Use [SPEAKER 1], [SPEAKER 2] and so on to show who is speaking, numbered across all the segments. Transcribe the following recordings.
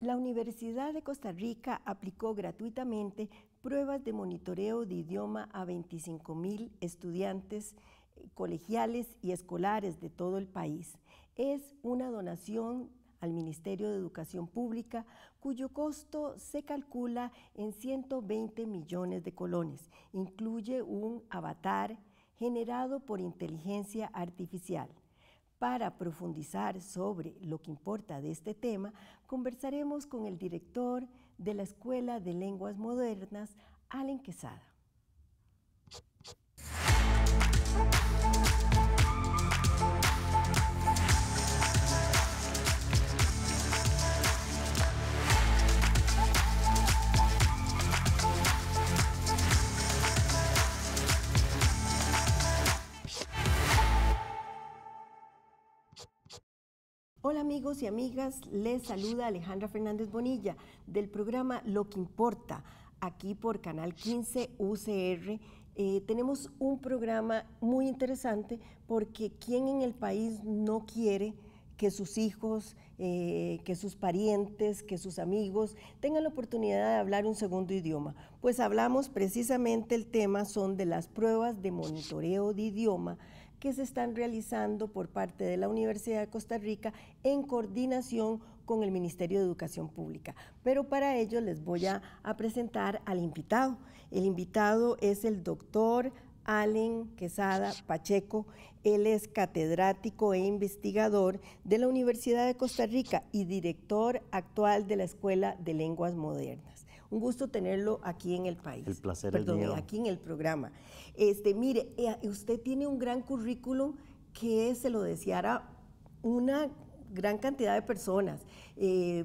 [SPEAKER 1] La Universidad de Costa Rica aplicó gratuitamente pruebas de monitoreo de idioma a 25 mil estudiantes eh, colegiales y escolares de todo el país. Es una donación al Ministerio de Educación Pública, cuyo costo se calcula en 120 millones de colones. Incluye un avatar generado por inteligencia artificial. Para profundizar sobre lo que importa de este tema, conversaremos con el director de la Escuela de Lenguas Modernas, Allen Quesada. Hola amigos y amigas, les saluda Alejandra Fernández Bonilla del programa Lo que importa, aquí por Canal 15 UCR. Eh, tenemos un programa muy interesante porque ¿quién en el país no quiere que sus hijos, eh, que sus parientes, que sus amigos tengan la oportunidad de hablar un segundo idioma? Pues hablamos precisamente el tema son de las pruebas de monitoreo de idioma que se están realizando por parte de la Universidad de Costa Rica en coordinación con el Ministerio de Educación Pública. Pero para ello les voy a, presentar al invitado. El invitado es el doctor Allen Quesada Pacheco. Él es catedrático e investigador de la Universidad de Costa Rica y director actual de la Escuela de Lenguas Modernas. Un gusto tenerlo aquí en el país. El
[SPEAKER 2] placer es mío. aquí
[SPEAKER 1] en el programa. Este, mire, eh, usted tiene un gran currículum que se lo deseara una gran cantidad de personas eh,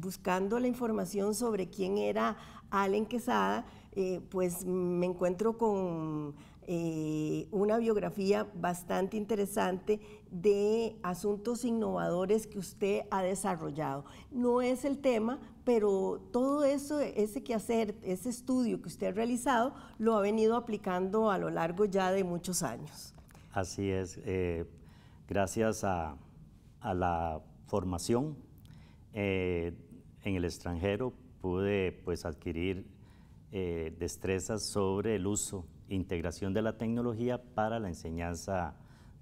[SPEAKER 1] buscando la información sobre quién era Allen Quesada, eh, pues me encuentro con eh, una biografía bastante interesante de asuntos innovadores que usted ha desarrollado. No es el tema, pero todo eso, ese quehacer, ese estudio que usted ha realizado, lo ha venido aplicando a lo largo ya de muchos años.
[SPEAKER 2] Así es, eh, gracias a, a, la formación eh, en el extranjero pude pues adquirir destrezas sobre el uso integración de la tecnología para la enseñanza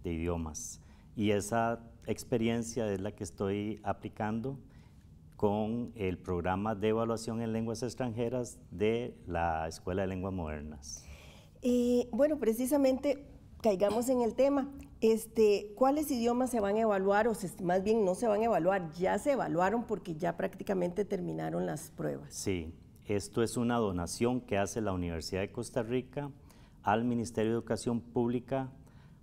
[SPEAKER 2] de idiomas. Y esa experiencia es la que estoy aplicando con el programa de evaluación en lenguas extranjeras de la Escuela de Lenguas Modernas.
[SPEAKER 1] bueno, precisamente caigamos en el tema. Este, ¿Cuáles idiomas se van a evaluar o más bien no se van a evaluar? Ya se evaluaron porque ya prácticamente terminaron las pruebas.
[SPEAKER 2] Sí, esto es una donación que hace la Universidad de Costa Rica al Ministerio de Educación Pública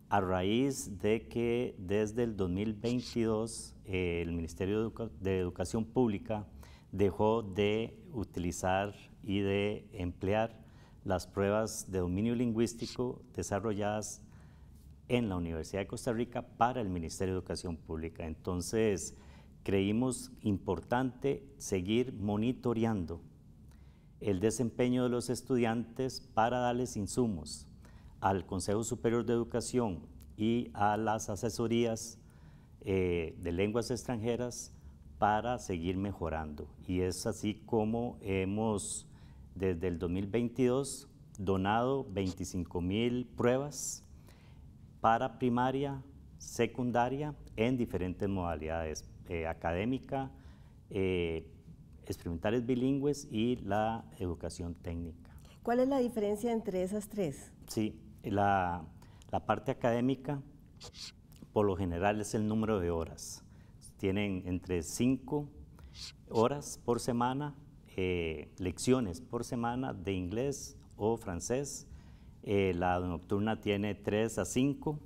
[SPEAKER 2] a raíz de que desde el 2022 el Ministerio de Educación Pública dejó de utilizar y de emplear las pruebas de dominio lingüístico desarrolladas en la Universidad de Costa Rica para el Ministerio de Educación Pública. Entonces, creímos importante seguir monitoreando el desempeño de los estudiantes para darles insumos al Consejo Superior de Educación y a las asesorías eh, de lenguas extranjeras para seguir mejorando. Y es así como hemos, desde el 2022, donado 25 mil pruebas para primaria, secundaria, en diferentes modalidades, eh, académica, eh, experimentales bilingües y la educación técnica. ¿Cuál es
[SPEAKER 1] la diferencia entre esas tres?
[SPEAKER 2] Sí, la, parte académica por lo general es el número de horas. Tienen entre 5 horas por semana, eh, lecciones por semana de inglés o francés. Eh, la nocturna tiene 3 a 5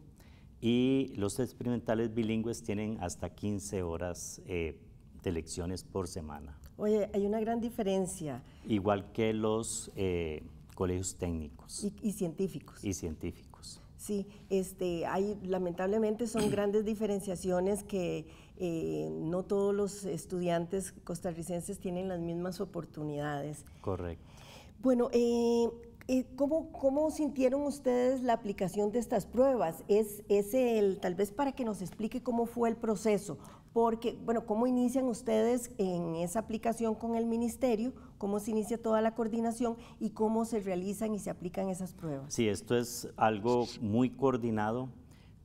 [SPEAKER 2] y los experimentales bilingües tienen hasta 15 horas eh, de lecciones por semana.
[SPEAKER 1] Oye, hay una gran diferencia.
[SPEAKER 2] Igual que los eh, colegios técnicos.
[SPEAKER 1] Y, científicos.
[SPEAKER 2] Y científicos.
[SPEAKER 1] Sí, este, hay, lamentablemente son grandes diferenciaciones que eh, no todos los estudiantes costarricenses tienen las mismas oportunidades. Correcto. Bueno, eh, ¿Cómo, sintieron ustedes la aplicación de estas pruebas? Es, es el, tal vez para que nos explique cómo fue el proceso porque, bueno, ¿cómo inician ustedes en esa aplicación con el ministerio? ¿Cómo se inicia toda la coordinación y cómo se realizan y se aplican esas pruebas?
[SPEAKER 2] Sí, esto es algo muy coordinado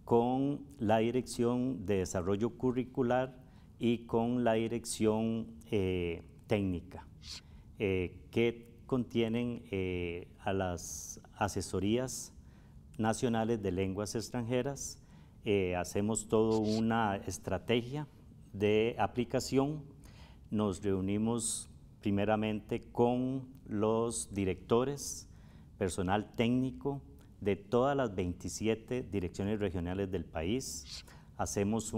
[SPEAKER 2] con la Dirección de Desarrollo Curricular y con la Dirección eh, Técnica, eh, que contienen eh, a las asesorías nacionales de lenguas extranjeras. hacemos toda una estrategia de aplicación nos reunimos primeramente con los directores, personal técnico de todas las 27 direcciones regionales del país. Hacemos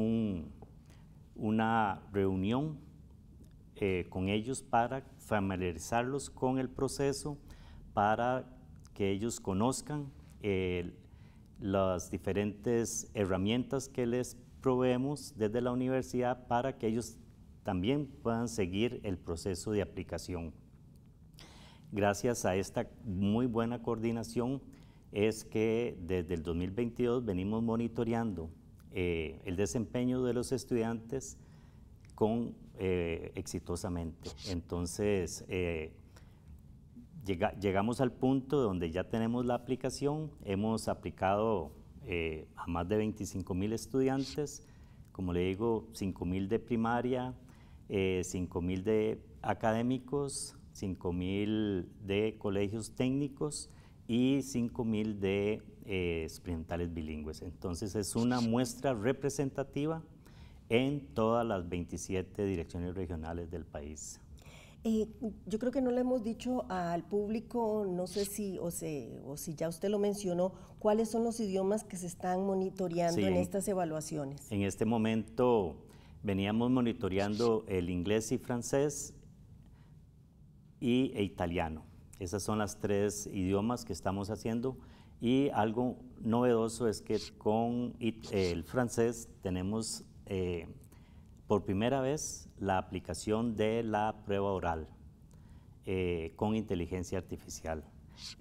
[SPEAKER 2] una reunión eh, con ellos para familiarizarlos con el proceso, para que ellos conozcan las diferentes herramientas que les proveemos desde la universidad para que ellos también puedan seguir el proceso de aplicación. Gracias a esta muy buena coordinación es que desde el 2022 venimos monitoreando eh, el desempeño de los estudiantes con eh, exitosamente. Entonces, eh, llegamos al punto donde ya tenemos la aplicación, hemos aplicado eh, a más de 25 mil estudiantes, como le digo, 5 mil de primaria, 5 eh, mil de académicos, 5 mil de colegios técnicos y 5 mil de eh, experimentales bilingües. Entonces es una muestra representativa en todas las 27 direcciones regionales del país.
[SPEAKER 1] Eh, yo creo que no le hemos dicho al público, no sé si o, si ya usted lo mencionó, cuáles son los idiomas que se están monitoreando en estas evaluaciones.
[SPEAKER 2] En este momento veníamos monitoreando el inglés y francés y e italiano. Esas son las tres idiomas que estamos haciendo y algo novedoso es que con el francés tenemos eh, por primera vez la aplicación de la prueba oral eh, con inteligencia artificial.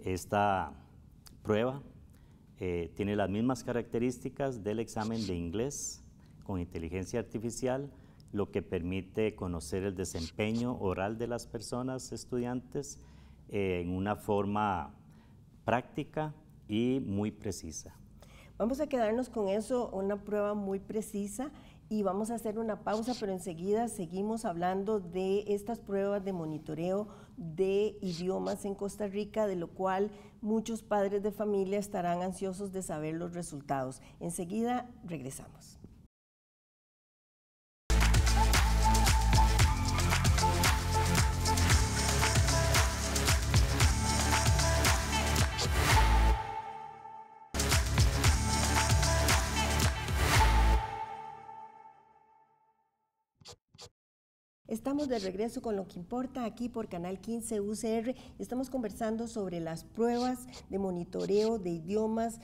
[SPEAKER 2] Esta prueba eh, tiene las mismas características del examen de inglés con inteligencia artificial, lo que permite conocer el desempeño oral de las personas estudiantes eh, en una forma práctica y muy precisa.
[SPEAKER 1] Vamos a quedarnos con eso, una prueba muy precisa y vamos a hacer una pausa, pero enseguida seguimos hablando de estas pruebas de monitoreo de idiomas en Costa Rica, de lo cual muchos padres de familia estarán ansiosos de saber los resultados. Enseguida regresamos. Estamos de regreso con lo que importa aquí por Canal 15 UCR. Estamos conversando sobre las pruebas de monitoreo de idiomas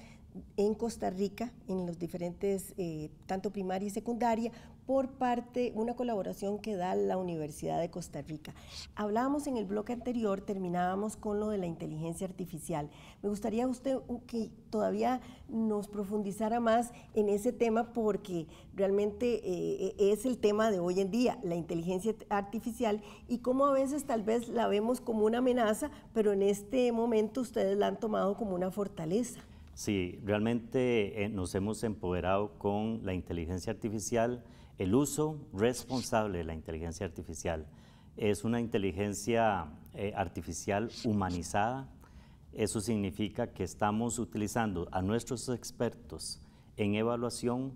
[SPEAKER 1] en Costa Rica, en los diferentes, eh, tanto primaria y secundaria, por parte, una colaboración que da la Universidad de Costa Rica. Hablábamos en el bloque anterior, terminábamos con lo de la inteligencia artificial. Me gustaría usted que todavía nos profundizara más en ese tema porque realmente eh, eh, es el tema de hoy en día, la inteligencia artificial y cómo a veces tal vez la vemos como una amenaza, pero en este momento ustedes la han tomado como una fortaleza.
[SPEAKER 2] Sí, realmente eh, nos hemos empoderado con la inteligencia artificial el uso responsable de la inteligencia artificial. Es una inteligencia eh, artificial humanizada. Eso significa que estamos utilizando a nuestros expertos en evaluación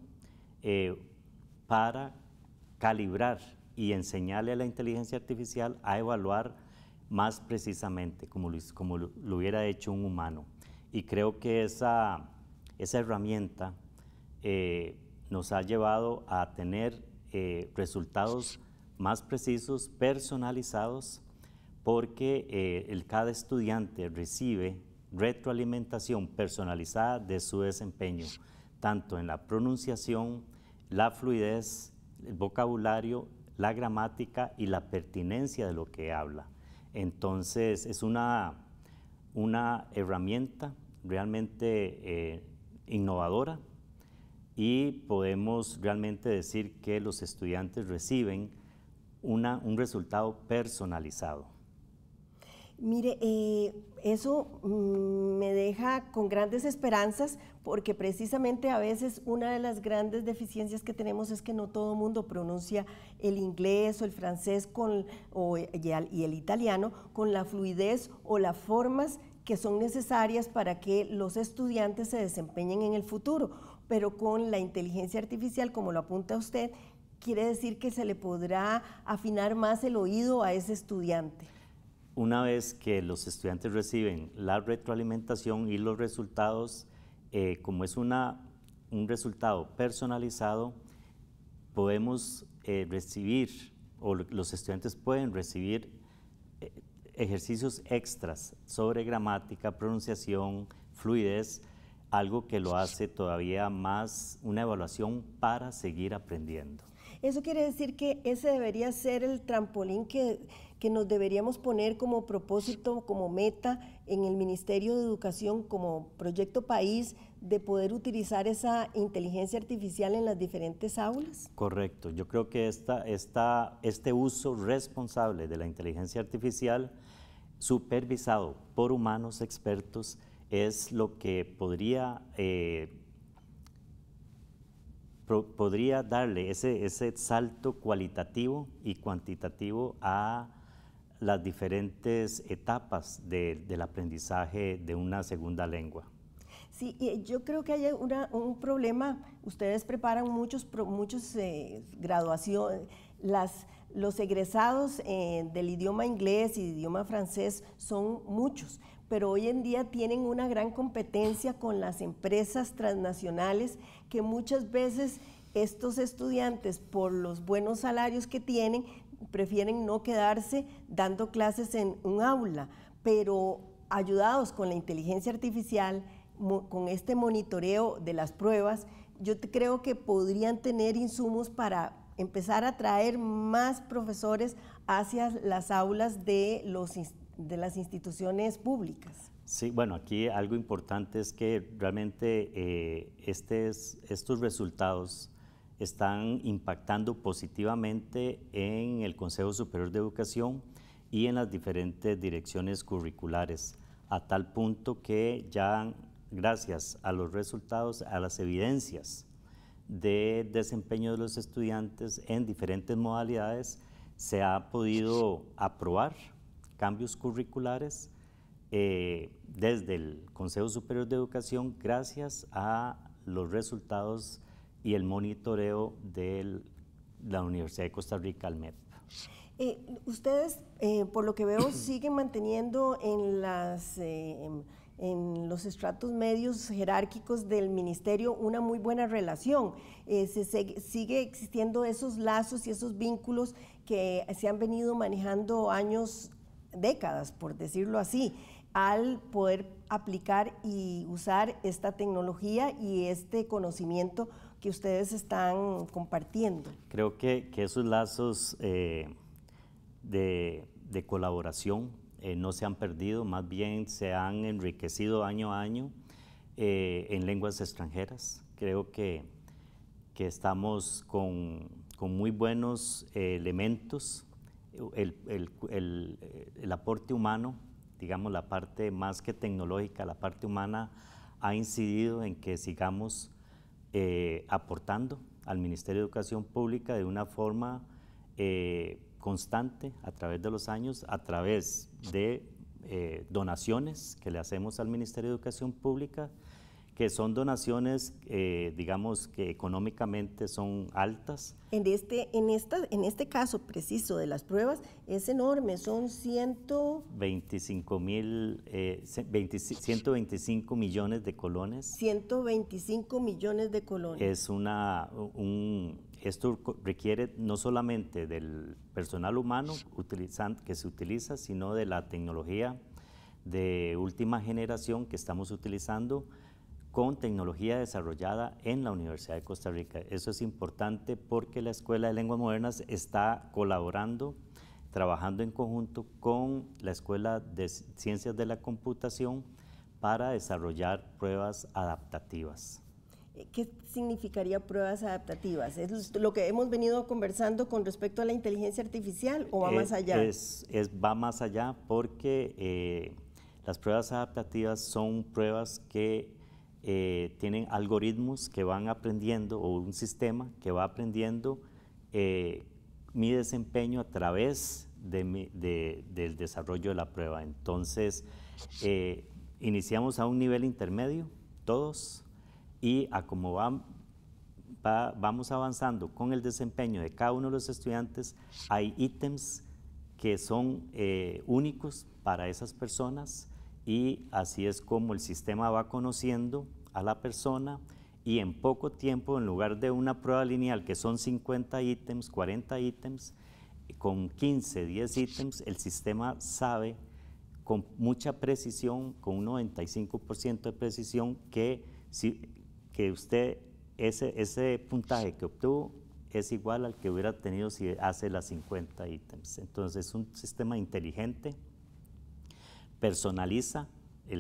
[SPEAKER 2] eh, para calibrar y enseñarle a la inteligencia artificial a evaluar más precisamente, como lo, hubiera hecho un humano. Y creo que esa, esa herramienta eh, nos ha llevado a tener eh, resultados más precisos, personalizados, porque eh, cada estudiante recibe retroalimentación personalizada de su desempeño, tanto en la pronunciación, la fluidez, el vocabulario, la gramática y la pertinencia de lo que habla. Entonces es una, herramienta realmente eh, innovadora y podemos realmente decir que los estudiantes reciben un resultado personalizado.
[SPEAKER 1] Mire, eh, eso mm, me deja con grandes esperanzas porque precisamente a veces una de las grandes deficiencias que tenemos es que no todo el mundo pronuncia el inglés o el francés con, y el italiano con la fluidez o las formas que son necesarias para que los estudiantes se desempeñen en el futuro pero con la inteligencia artificial, como lo apunta usted, quiere decir que se le podrá afinar más el oído a ese estudiante.
[SPEAKER 2] Una vez que los estudiantes reciben la retroalimentación y los resultados, eh, como es un resultado personalizado, podemos eh, recibir, o los estudiantes pueden recibir eh, ejercicios extras sobre gramática, pronunciación, fluidez, algo que lo hace todavía más una evaluación para seguir aprendiendo.
[SPEAKER 1] Eso quiere decir que ese debería ser el trampolín que, nos deberíamos poner como propósito, como meta en el Ministerio de Educación, como proyecto país, de poder utilizar esa inteligencia artificial en las diferentes aulas?
[SPEAKER 2] Correcto, yo creo que esta, este uso responsable de la inteligencia artificial, supervisado por humanos expertos, es lo que podría, eh, podría darle ese, salto cualitativo y cuantitativo a las diferentes etapas del aprendizaje de una segunda lengua.
[SPEAKER 1] Sí, yo creo que hay un problema. Ustedes preparan muchos, muchos eh, graduaciones. los egresados eh, del idioma inglés y idioma francés son muchos pero hoy en día tienen una gran competencia con las empresas transnacionales que muchas veces estos estudiantes, por los buenos salarios que tienen, prefieren no quedarse dando clases en un aula, pero ayudados con la inteligencia artificial, con este monitoreo de las pruebas, yo creo que podrían tener insumos para empezar a traer más profesores hacia las aulas de los, de las instituciones públicas.
[SPEAKER 2] Sí, bueno, aquí algo importante es que realmente eh, estos resultados están impactando positivamente en el Consejo Superior de Educación y en las diferentes direcciones curriculares, a tal punto que ya gracias a los resultados, a las evidencias de desempeño de los estudiantes en diferentes modalidades, se ha podido aprobar cambios curriculares eh, desde el Consejo Superior de Educación gracias a los resultados y el monitoreo de la Universidad de Costa Rica, al MEP.
[SPEAKER 1] Eh, ustedes, eh, por lo que veo, siguen manteniendo en, las, los estratos medios jerárquicos del ministerio una muy buena relación. sigue existiendo esos lazos y esos vínculos que se han venido manejando años décadas, por decirlo así, al poder aplicar y usar esta tecnología y este conocimiento que ustedes están compartiendo.
[SPEAKER 2] Creo que, esos lazos eh, de, colaboración eh, no se han perdido, más bien se han enriquecido año a año eh, en lenguas extranjeras. Creo que, estamos con, con muy buenos elementos el, aporte humano, digamos la parte más que tecnológica, la parte humana ha incidido en que sigamos eh, aportando al Ministerio de Educación Pública de una forma eh, constante a través de los años, a través de eh, donaciones que le hacemos al Ministerio de Educación Pública, que son donaciones, eh, digamos, que económicamente son altas.
[SPEAKER 1] En este, en, esta, en este caso preciso de las pruebas es enorme, son 125
[SPEAKER 2] 125 eh, millones de colones.
[SPEAKER 1] 125 millones de colones.
[SPEAKER 2] Es una, un, esto requiere no solamente del personal humano que se utiliza, sino de la tecnología de última generación que estamos utilizando con tecnología desarrollada en la Universidad de Costa Rica. Eso es importante porque la Escuela de Lenguas Modernas está colaborando, trabajando en conjunto con la Escuela de Ciencias de la Computación para desarrollar pruebas adaptativas.
[SPEAKER 1] ¿Qué significaría pruebas adaptativas? ¿Es lo que hemos venido conversando con respecto a la inteligencia artificial o va eh, más allá? Es,
[SPEAKER 2] va más allá porque eh, las pruebas adaptativas son pruebas que eh, tienen algoritmos que van aprendiendo o un sistema que va aprendiendo eh, mi desempeño a través del desarrollo de la prueba. Entonces, eh, iniciamos a un nivel intermedio, todos, y a como vamos avanzando con el desempeño de cada uno de los estudiantes, hay ítems que son únicos para esas personas y así es como el sistema va conociendo a la persona y en poco tiempo, en lugar de una prueba lineal que son 50 ítems, 40 ítems, con 15, 10 ítems, el sistema sabe con mucha precisión, con un 95% de precisión, que, si, que usted, ese, ese puntaje que obtuvo es igual al que hubiera tenido si hace las 50 ítems. Entonces, es un sistema inteligente personaliza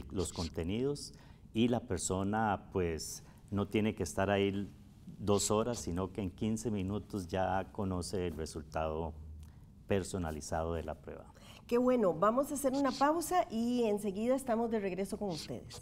[SPEAKER 2] los contenidos y la persona pues no tiene que estar ahí dos horas, sino que en 15 minutos ya conoce el resultado personalizado de la prueba.
[SPEAKER 1] Qué bueno, vamos a hacer una pausa y enseguida estamos de regreso con ustedes.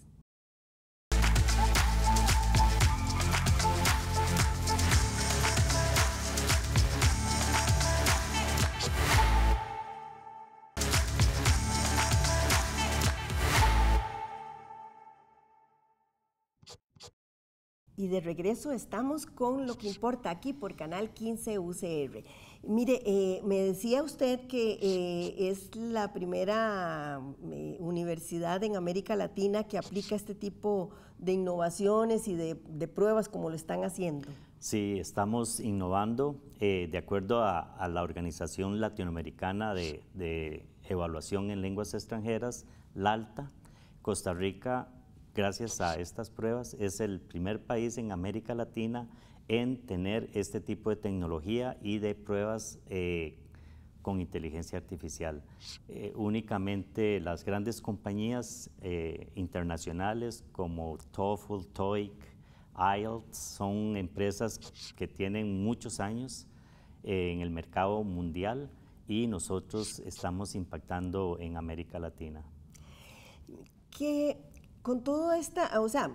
[SPEAKER 1] y de regreso estamos con lo que importa aquí por Canal 15 UCR. Mire, eh, me decía usted que eh, es la primera mm, eh, universidad en América Latina que aplica este tipo de innovaciones y de, pruebas como lo están haciendo.
[SPEAKER 2] Sí, estamos innovando de acuerdo a, la Organización Latinoamericana de, Evaluación en Lenguas Extranjeras, LALTA. Costa Rica gracias a estas pruebas, es el primer país en América Latina en tener este tipo de tecnología y de pruebas eh, con inteligencia artificial. Eh, únicamente las grandes compañías eh, internacionales como TOEFL, TOEIC, IELTS son empresas que tienen muchos años en el mercado mundial y nosotros estamos impactando en América Latina.
[SPEAKER 1] ¿Qué con todo esta, o sea,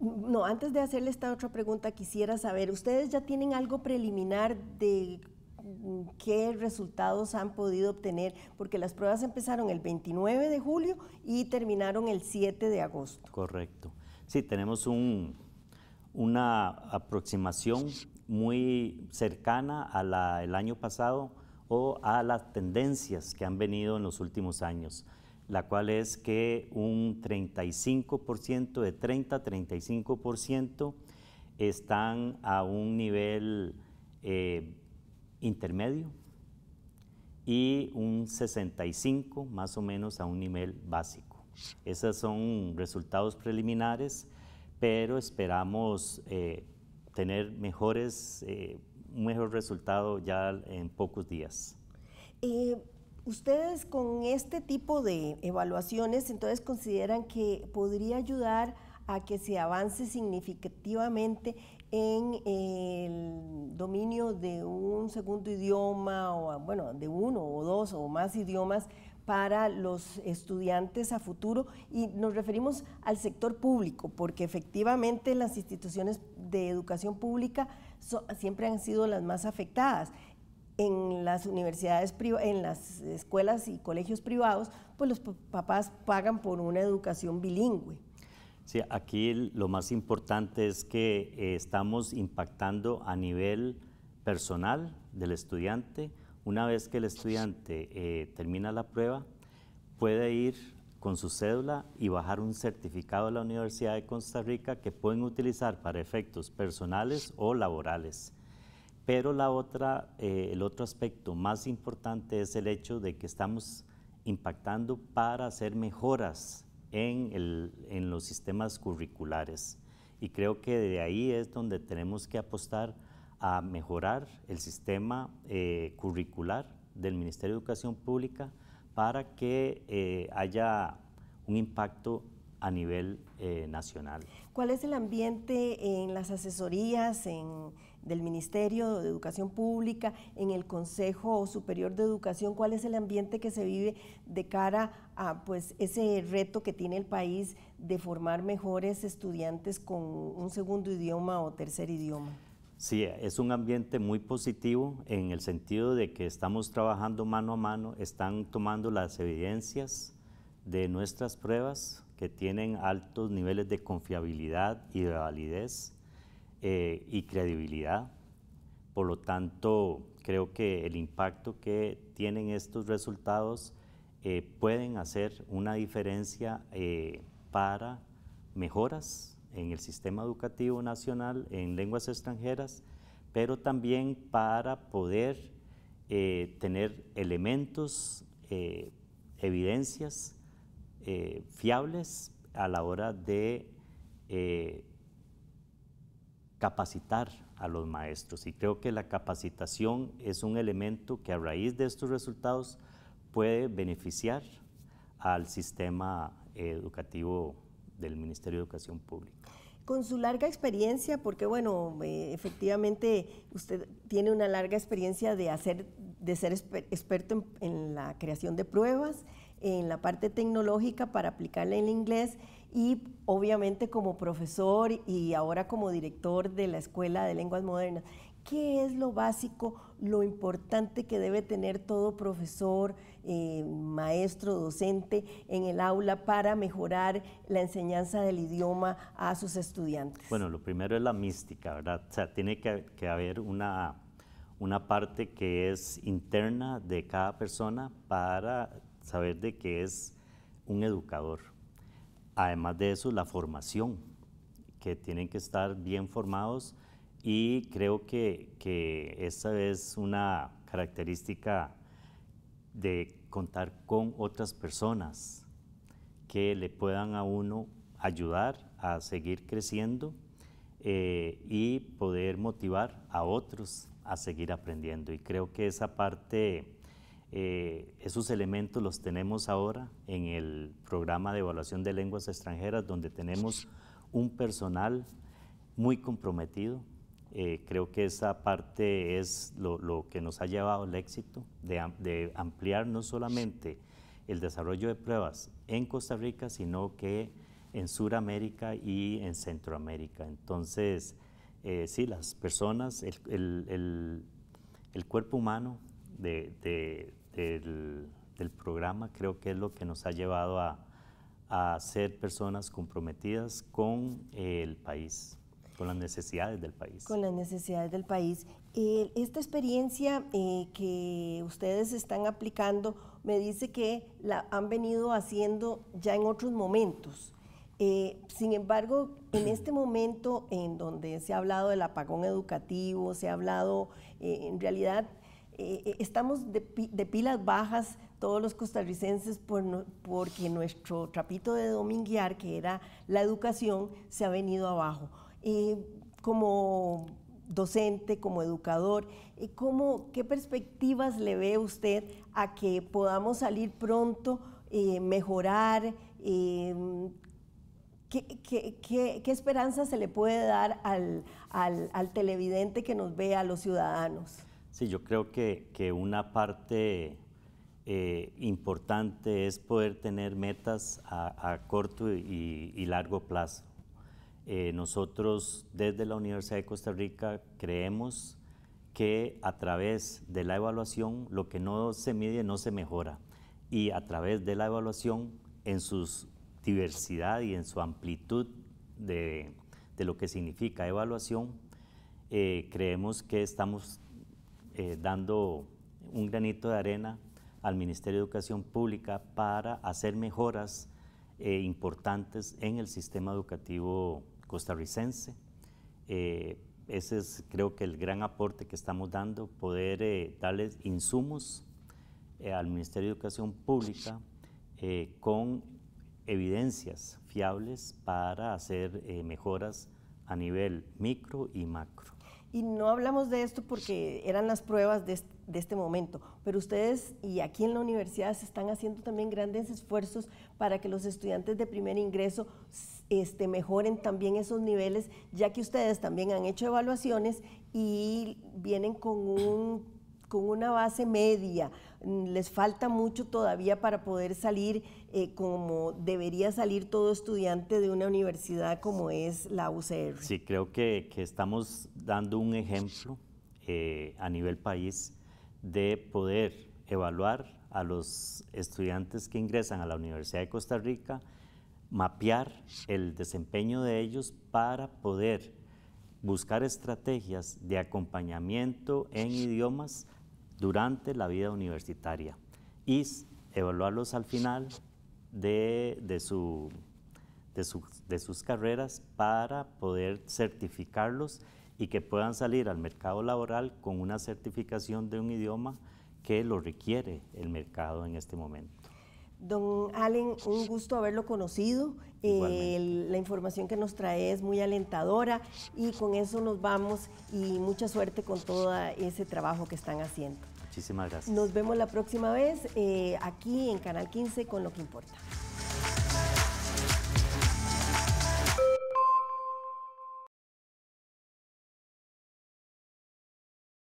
[SPEAKER 1] no, antes de hacerle esta otra pregunta, quisiera saber, ¿ustedes ya tienen algo preliminar de qué resultados han podido obtener? Porque las pruebas empezaron el 29 de julio y terminaron el 7 de agosto.
[SPEAKER 2] Correcto. Sí, tenemos una aproximación muy cercana a la año pasado o a las tendencias que han venido en los últimos años la cual es que un 35%, de 30 35%, están a un nivel eh, intermedio y un 65 más o menos a un nivel básico. Esos son resultados preliminares, pero esperamos eh, tener mejores, eh, un mejor resultado ya en pocos días.
[SPEAKER 1] Eh, Ustedes con este tipo de evaluaciones entonces consideran que podría ayudar a que se avance significativamente en el dominio de un segundo idioma o bueno, de uno o dos o más idiomas para los estudiantes a futuro y nos referimos al sector público, porque efectivamente las instituciones de educación pública siempre han sido las más afectadas en las universidades, en las escuelas y colegios privados, pues los papás pagan por una educación
[SPEAKER 2] bilingüe. Sí, aquí lo más importante es que eh, estamos impactando a nivel personal del estudiante. Una vez que el estudiante eh, termina la prueba, puede ir con su cédula y bajar un certificado de la Universidad de Costa Rica que pueden utilizar para efectos personales o laborales. Pero la otra, eh, el otro aspecto más importante es el hecho de que estamos impactando para hacer mejoras en, el, en los sistemas curriculares. Y creo que de ahí es donde tenemos que apostar a mejorar el sistema eh, curricular del Ministerio de Educación Pública para que eh, haya un impacto a nivel nacional.
[SPEAKER 1] ¿Cuál es el ambiente en las asesorías, en, del Ministerio de Educación Pública, en el Consejo Superior de Educación, cuál es el ambiente que se vive de cara a pues, ese reto que tiene el país de formar mejores estudiantes con un segundo idioma o tercer idioma.
[SPEAKER 2] Sí, es un ambiente muy positivo en el sentido de que estamos trabajando mano a mano, están tomando las evidencias de nuestras pruebas que tienen altos niveles de confiabilidad y de validez eh, y credibilidad. Por lo tanto, creo que el impacto que tienen estos resultados eh, pueden hacer una diferencia eh, para mejoras en el sistema educativo nacional en lenguas extranjeras, pero también para poder tener elementos, evidencias fiables a la hora de capacitar a los maestros. Y creo que la capacitación es un elemento que a raíz de estos resultados puede beneficiar al sistema eh, educativo del Ministerio de Educación Pública.
[SPEAKER 1] Con su larga experiencia, porque bueno, eh, efectivamente usted tiene una larga experiencia de, hacer, de ser experto en, la creación de pruebas, en la parte tecnológica para aplicarla en inglés y obviamente como profesor y ahora como director de la Escuela de Lenguas Modernas. ¿Qué es lo básico, lo importante que debe tener todo profesor, eh, maestro, docente en el aula para mejorar la enseñanza del idioma a sus estudiantes?
[SPEAKER 2] Bueno, lo primero es la mística, ¿verdad? O sea, tiene que, haber una, parte que es interna de cada persona para saber de qué es un educador, Además de eso, la formación, que tienen que estar bien formados y creo que, que esa es una característica de contar con otras personas que le puedan a uno ayudar a seguir creciendo eh, y poder motivar a otros a seguir aprendiendo. Y creo que esa parte eh, esos elementos los tenemos ahora en el programa de evaluación de lenguas extranjeras, donde tenemos un personal muy comprometido. Eh, creo que esa parte es lo, que nos ha llevado al éxito de, ampliar no solamente el desarrollo de pruebas en Costa Rica, sino que en Sudamérica y en Centroamérica. Entonces, eh, sí, las personas, el, cuerpo humano de, del, programa creo que es lo que nos ha llevado a, ser personas comprometidas con el país con las necesidades del país. Con las
[SPEAKER 1] necesidades del país. Eh, esta experiencia eh, que ustedes están aplicando me dice que la han venido haciendo ya en otros momentos. Eh, sin embargo, en este momento en donde se ha hablado del apagón educativo, se ha hablado en realidad eh, eh, estamos de, pilas bajas todos los costarricenses porque nuestro trapito de dominguear, que era la educación, se ha venido abajo. Eh, como docente, como educador, ¿qué perspectivas le ve usted a que podamos salir pronto, mejorar? Em, ¿Qué, qué, esperanza se le puede dar al, al televidente que nos ve, a los ciudadanos?
[SPEAKER 2] Sí, yo creo que, que una parte eh, importante es poder tener metas a, corto y, largo plazo. Eh, nosotros desde la Universidad de Costa Rica creemos que a través de la evaluación lo que no se mide no se mejora y a través de la evaluación en su diversidad y en su amplitud de, de lo que significa evaluación, eh, creemos que estamos eh, dando un granito de arena al Ministerio de Educación Pública para hacer mejoras eh, importantes en el sistema educativo costarricense. Eh, ese es creo que el gran aporte que estamos dando, poder darles insumos al Ministerio de Educación Pública con evidencias fiables para hacer mejoras a nivel micro y macro.
[SPEAKER 1] Y no hablamos de esto porque eran las pruebas de, este momento, pero ustedes y aquí en la universidad se están haciendo también grandes esfuerzos para que los estudiantes de primer ingreso este, mejoren también esos niveles, ya que ustedes también han hecho evaluaciones y vienen con un con una base media, mm, les falta mucho todavía para poder salir eh, como debería salir todo estudiante de una universidad como es la UCR.
[SPEAKER 2] Sí, creo que, estamos dando un ejemplo eh, a nivel país de poder evaluar a los estudiantes que ingresan a la Universidad de Costa Rica, mapear el desempeño de ellos para poder buscar estrategias de acompañamiento en idiomas durante la vida universitaria y evaluarlos al final de, sus carreras para poder certificarlos y que puedan salir al mercado laboral con una certificación de un idioma que lo requiere el mercado en este momento.
[SPEAKER 1] Don Allen, un gusto haberlo conocido. Eh, la información que nos trae es muy alentadora y con eso nos vamos y mucha suerte con todo ese trabajo que están haciendo.
[SPEAKER 2] Muchísimas gracias.
[SPEAKER 1] Nos vemos la próxima vez eh, aquí en Canal 15 con lo que importa.